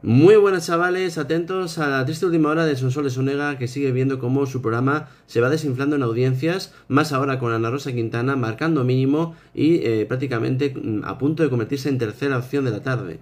Muy buenas chavales, atentos a la triste última hora de Sonsoles Onega que sigue viendo cómo su programa se va desinflando en audiencias, más ahora con Ana Rosa Quintana marcando mínimo y eh, prácticamente mm, a punto de convertirse en tercera opción de la tarde.